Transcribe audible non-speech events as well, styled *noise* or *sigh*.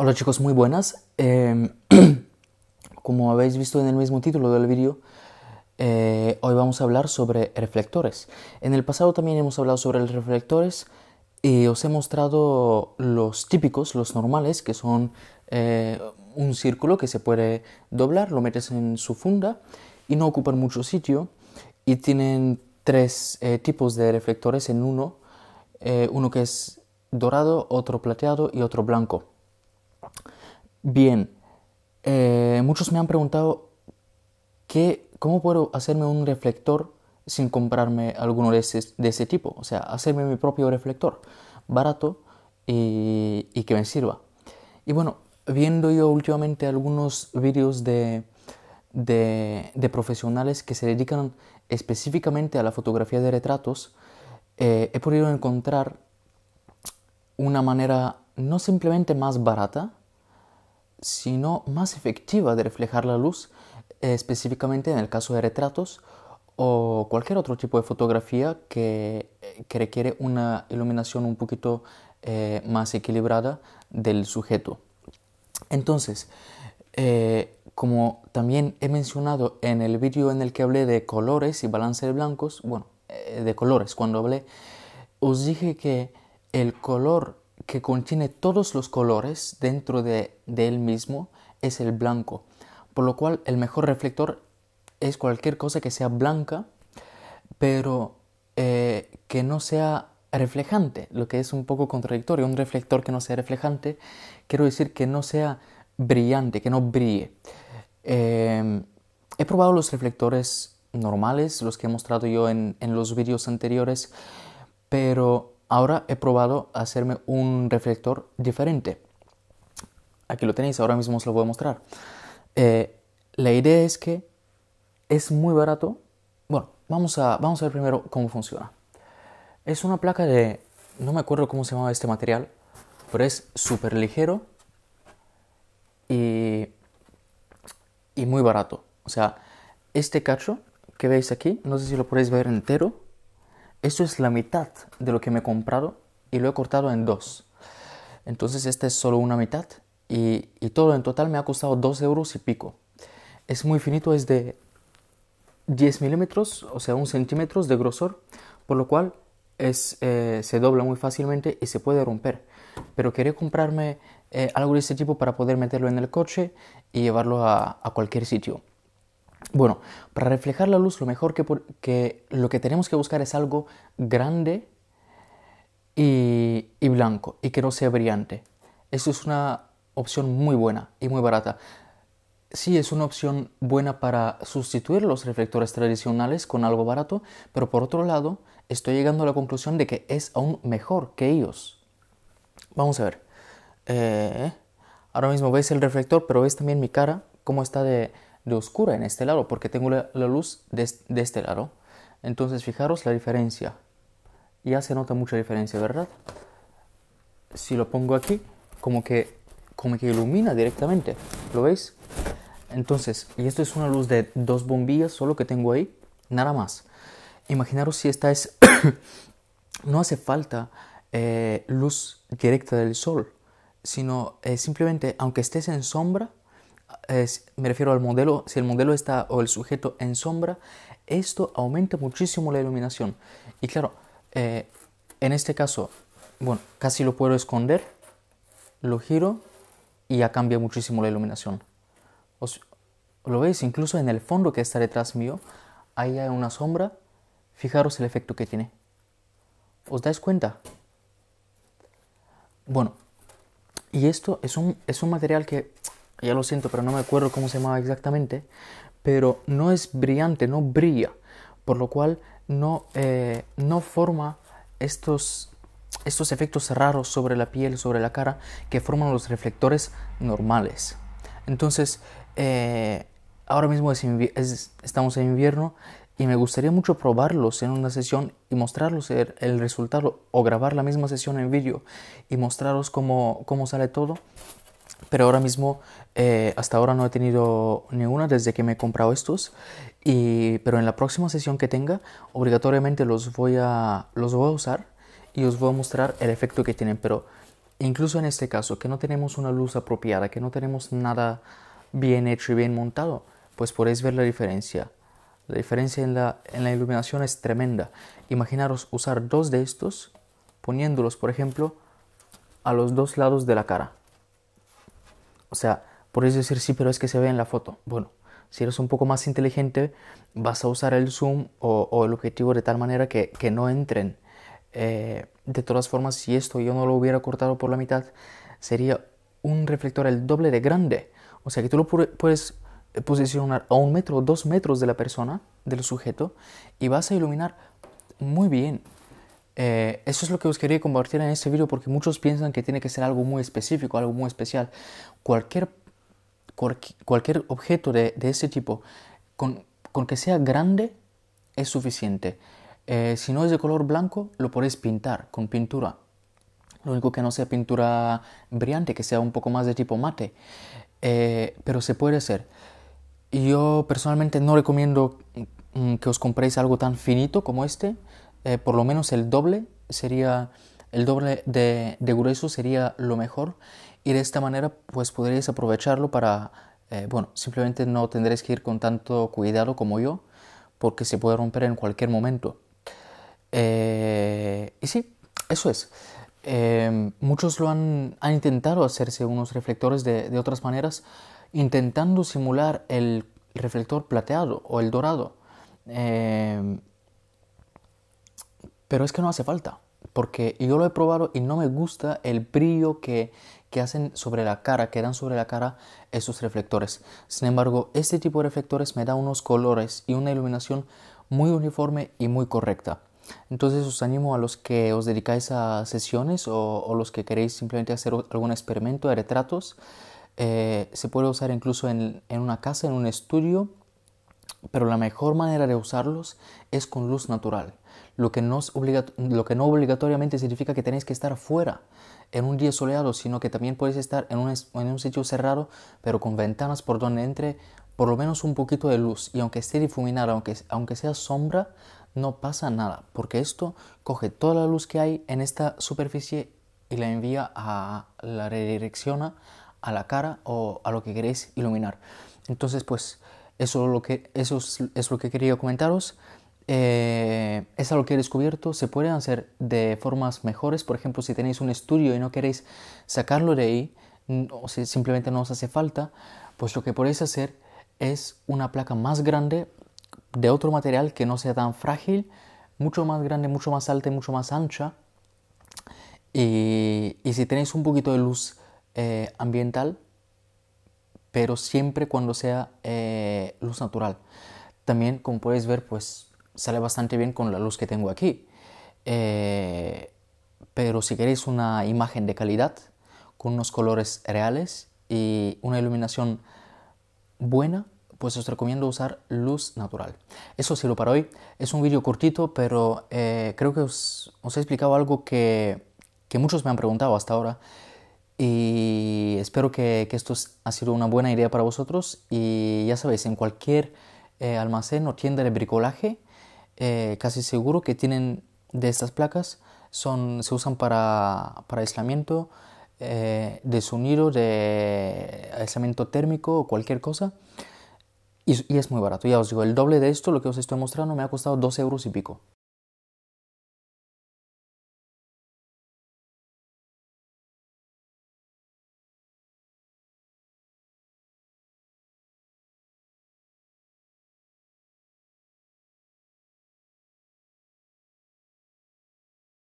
Hola chicos, muy buenas. Em, *clears throat* como habéis visto en el mismo título del vídeo, eh, hoy vamos a hablar sobre reflectores. En el pasado también hemos hablado sobre los reflectores y os he mostrado los típicos, los normales, que son eh, un círculo que se puede doblar, lo metes en su funda y no ocupan mucho sitio y tienen tres eh, tipos de reflectores en uno, uno que es dorado, otro plateado y otro blanco. Bien, eh, muchos me han preguntado cómo puedo hacerme un reflector sin comprarme alguno de ese, tipo, o sea, hacerme mi propio reflector barato y, que me sirva. Y bueno, viendo yo últimamente algunos vídeos de, profesionales que se dedican específicamente a la fotografía de retratos, eh, he podido encontrar una manera no simplemente más barata, sino más efectiva de reflejar la luz, eh, específicamente en el caso de retratos o cualquier otro tipo de fotografía que, eh, que requiere una iluminación un poquito eh, más equilibrada del sujeto. Entonces, como también he mencionado en el vídeo en el que hablé de colores y balance de blancos, bueno, de colores, cuando hablé, os dije que el color que contiene todos los colores dentro de, él mismo es el blanco, por lo cual el mejor reflector es cualquier cosa que sea blanca, pero eh, que no sea reflejante, lo que es un poco contradictorio. Un reflector que no sea reflejante, quiero decir que no sea brillante, que no brille. Em, he probado los reflectores normales, los que he mostrado yo en los vídeos anteriores, pero Ahora he probado hacerme un reflector diferente. Aquí lo tenéis, ahora mismo os lo voy a mostrar. Eh, la idea es que es muy barato. Bueno, vamos a, vamos a ver primero cómo funciona. Es una placa de... No me acuerdo cómo se llamaba este material, pero es súper ligero y, y muy barato. O sea, este cacho que veis aquí, no sé si lo podéis ver entero, eso es la mitad de lo que me he comprado y lo he cortado en dos. Entonces esta es solo una mitad y, todo en total me ha costado dos euros y pico. Es muy finito, es de 10 milímetros, o sea, un centímetro de grosor, por lo cual es, eh, se dobla muy fácilmente y se puede romper. Pero quería comprarme eh, algo de este tipo para poder meterlo en el coche y llevarlo a cualquier sitio. Bueno, para reflejar la luz, lo mejor que, lo que tenemos que buscar es algo grande y, y blanco y que no sea brillante. Eso es una opción muy buena y muy barata. Sí, es una opción buena para sustituir los reflectores tradicionales con algo barato, pero por otro lado, estoy llegando a la conclusión de que es aún mejor que ellos. Vamos a ver. Eh, ahora mismo ves el reflector, pero ves también mi cara, cómo está de, de oscura en este lado porque tengo la, luz de, este lado. Entonces fijaros la diferencia. Ya se nota mucha diferencia, ¿verdad? Si lo pongo aquí, como que, como que ilumina directamente. ¿Lo veis? Entonces, y esto es una luz de dos bombillas solo que tengo ahí, nada más. Imaginaros si esta es... *coughs* no hace falta eh, luz directa del sol, sino eh, simplemente, aunque estés en sombra, me refiero al modelo, si el modelo está o el sujeto en sombra, esto aumenta muchísimo la iluminación. Y claro, eh, en este caso, bueno, casi lo puedo esconder, lo giro y ya cambia muchísimo la iluminación. ¿Lo veis? Incluso en el fondo que está detrás mío, ahí hay una sombra. Fijaros el efecto que tiene. ¿Os dais cuenta? Bueno, y esto es es un material que ya lo siento, pero no me acuerdo cómo se llamaba exactamente, pero no es brillante, no brilla, por lo cual no, eh, no forma estos, estos efectos raros sobre la piel, sobre la cara, que forman los reflectores normales. Entonces, eh, ahora mismo estamos en invierno y me gustaría mucho probarlos en una sesión y mostrarlos el, el resultado o grabar la misma sesión en vídeo y mostraros cómo, cómo sale todo pero ahora mismo eh, hasta ahora no he tenido ninguna desde que me he comprado estos y, pero en la próxima sesión que tenga obligatoriamente los voy a los voy a usar y os voy a mostrar el efecto que tienen pero incluso en este caso que no tenemos una luz apropiada que no tenemos nada bien hecho y bien montado pues podéis ver la diferencia la diferencia en la iluminación es tremenda imaginaros usar dos de estos poniéndolos por ejemplo a los dos lados de la cara o sea, eso decir, sí, pero es que se ve en la foto. Bueno, si eres un poco más inteligente, vas a usar el zoom o, el objetivo de tal manera que, no entren. Eh, de todas formas, si esto yo no lo hubiera cortado por la mitad, sería un reflector el doble de grande. O sea que tú lo puedes posicionar a un metro o dos metros de la persona, del sujeto, y vas a iluminar muy bien. Eh, eso es lo que os quería compartir en este vídeo porque muchos piensan que tiene que ser algo muy específico, algo muy especial. Cualquier, cualquier objeto de, de este tipo, con, que sea grande, es suficiente. Eh, si no es de color blanco, lo podéis pintar con pintura. Lo único que no sea pintura brillante, que sea un poco más de tipo mate. Eh, pero se puede hacer. Yo personalmente no recomiendo mm, que os compréis algo tan finito como este eh, por lo menos el doble sería el doble de, grueso sería lo mejor y de esta manera pues podríais aprovecharlo para eh, bueno simplemente no tendréis que ir con tanto cuidado como yo porque se puede romper en cualquier momento eh, y sí eso es em, muchos lo han, intentado hacerse unos reflectores de, de otras maneras intentando simular el reflector plateado o el dorado eh, pero es que no hace falta, porque yo lo he probado y no me gusta el brillo que, hacen sobre la cara, que dan sobre la cara esos reflectores. Sin embargo, este tipo de reflectores me da unos colores y una iluminación muy uniforme y muy correcta. Entonces os animo a los que os dedicáis a sesiones o, los que queréis simplemente hacer algún experimento de retratos. Eh, se puede usar incluso en, una casa, en un estudio pero la mejor manera de usarlos es con luz natural, lo que no, es lo que no obligatoriamente significa que tenéis que estar fuera en un día soleado, sino que también podéis estar en un, en un sitio cerrado, pero con ventanas por donde entre por lo menos un poquito de luz y aunque esté difuminada, aunque, aunque sea sombra, no pasa nada, porque esto coge toda la luz que hay en esta superficie y la envía a la redirecciona a la cara o a lo que queréis iluminar. Entonces, pues eso, es lo que, eso es, lo que quería comentaros. Eh, es algo que he descubierto. Se pueden hacer de formas mejores. Por ejemplo, si tenéis un estudio y no queréis sacarlo de ahí, o si simplemente no os hace falta, pues lo que podéis hacer es una placa más grande de otro material que no sea tan frágil, mucho más grande, mucho más alta y mucho más ancha. Y, si tenéis un poquito de luz eh, ambiental, pero siempre cuando sea eh, luz natural. También, como podéis ver, pues sale bastante bien con la luz que tengo aquí. Eh, pero si queréis una imagen de calidad, con unos colores reales y una iluminación buena, pues os recomiendo usar luz natural. Eso ha sido para hoy. Es un vídeo cortito, pero eh, creo que os, os, he explicado algo que, que muchos me han preguntado hasta ahora y espero que, esto ha sido una buena idea para vosotros. Y ya sabéis, en cualquier eh, almacén o tienda de bricolaje, eh, casi seguro que tienen de estas placas, son, se usan para, para aislamiento eh, de sonido, de aislamiento térmico o cualquier cosa. Y, y es muy barato, ya os digo, el doble de esto, lo que os estoy mostrando, me ha costado 2 euros y pico.